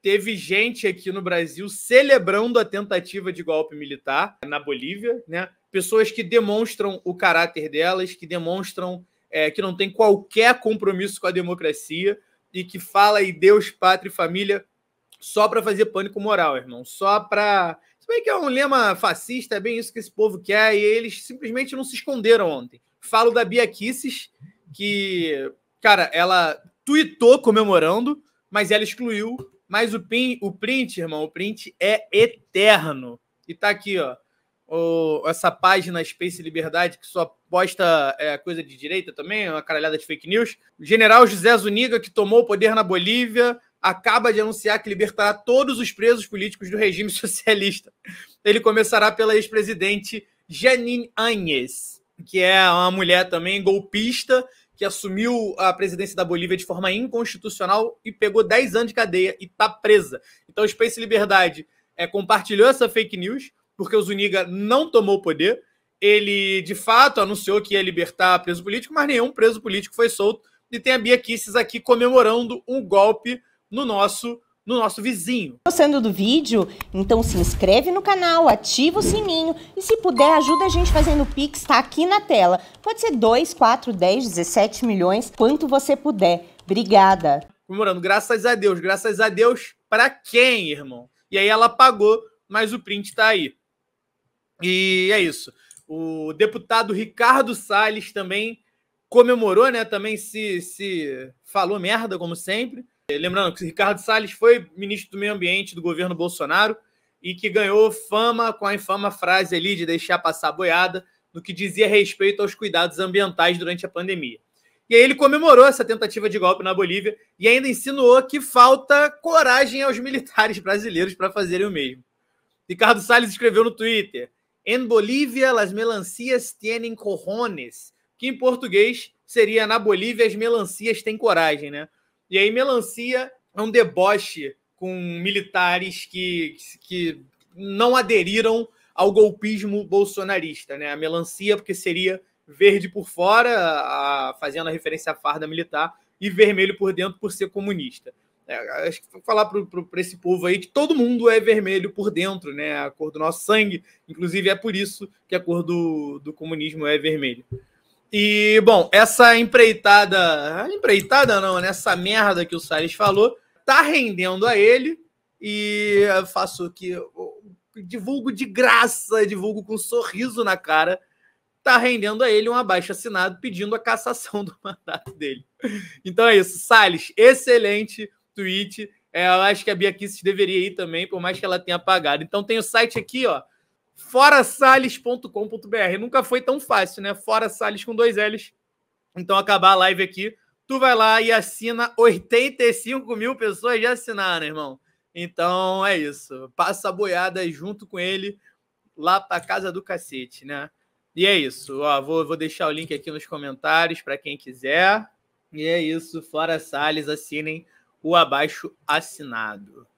Teve gente aqui no Brasil celebrando a tentativa de golpe militar na Bolívia, né? Pessoas que demonstram o caráter delas, que demonstram é, que não tem qualquer compromisso com a democracia e que fala em Deus, pátria e família só para fazer pânico moral, irmão. Só para. Se bem que é um lema fascista, é bem isso que esse povo quer, e eles simplesmente não se esconderam ontem. Falo da Bia Kisses, que, cara, ela tweetou comemorando, mas ela excluiu mas o, pin, o print, irmão, o print é eterno. E tá aqui, ó. O, essa página Space Liberdade, que só posta é, coisa de direita também, uma caralhada de fake news. O general José Zuniga, que tomou o poder na Bolívia, acaba de anunciar que libertará todos os presos políticos do regime socialista. Ele começará pela ex-presidente Janine Áñez, que é uma mulher também golpista que assumiu a presidência da Bolívia de forma inconstitucional e pegou 10 anos de cadeia e está presa. Então, o Space Liberdade é, compartilhou essa fake news, porque o Zuniga não tomou o poder. Ele, de fato, anunciou que ia libertar preso político, mas nenhum preso político foi solto. E tem a Bia Kisses aqui comemorando um golpe no nosso no nosso vizinho. Gostando do vídeo? Então se inscreve no canal, ativa o sininho e se puder ajuda a gente fazendo o Pix, tá aqui na tela. Pode ser 2, 4, 10, 17 milhões, quanto você puder. Obrigada. Comemorando, graças a Deus, graças a Deus para quem, irmão? E aí ela pagou, mas o print tá aí. E é isso. O deputado Ricardo Salles também comemorou, né? Também se, se falou merda, como sempre. Lembrando que Ricardo Salles foi ministro do Meio Ambiente do governo Bolsonaro e que ganhou fama com a infama frase ali de deixar passar boiada no que dizia respeito aos cuidados ambientais durante a pandemia. E aí ele comemorou essa tentativa de golpe na Bolívia e ainda insinuou que falta coragem aos militares brasileiros para fazerem o mesmo. Ricardo Salles escreveu no Twitter: "Em Bolívia, las melancias tienen cojones", que em português seria na Bolívia as melancias têm coragem, né? E aí melancia é um deboche com militares que, que não aderiram ao golpismo bolsonarista, né? A melancia, porque seria verde por fora, a, fazendo a referência à farda militar, e vermelho por dentro por ser comunista. É, acho que vou falar para esse povo aí que todo mundo é vermelho por dentro, né? A cor do nosso sangue, inclusive é por isso que a cor do, do comunismo é vermelho. E, bom, essa empreitada. Empreitada não, né? Essa merda que o Salles falou, tá rendendo a ele. E faço que. Divulgo de graça, divulgo com um sorriso na cara. Tá rendendo a ele um abaixo assinado pedindo a cassação do mandato dele. Então é isso. Salles, excelente tweet. É, eu acho que a Bia Kicis deveria ir também, por mais que ela tenha apagado. Então tem o site aqui, ó forasales.com.br. Nunca foi tão fácil, né? Fora Sales com dois L's. Então, acabar a live aqui, tu vai lá e assina. 85 mil pessoas já assinaram, irmão. Então, é isso. Passa a boiada junto com ele lá pra casa do cacete, né? E é isso. Ó, vou, vou deixar o link aqui nos comentários para quem quiser. E é isso. Fora Sales, assinem o abaixo assinado.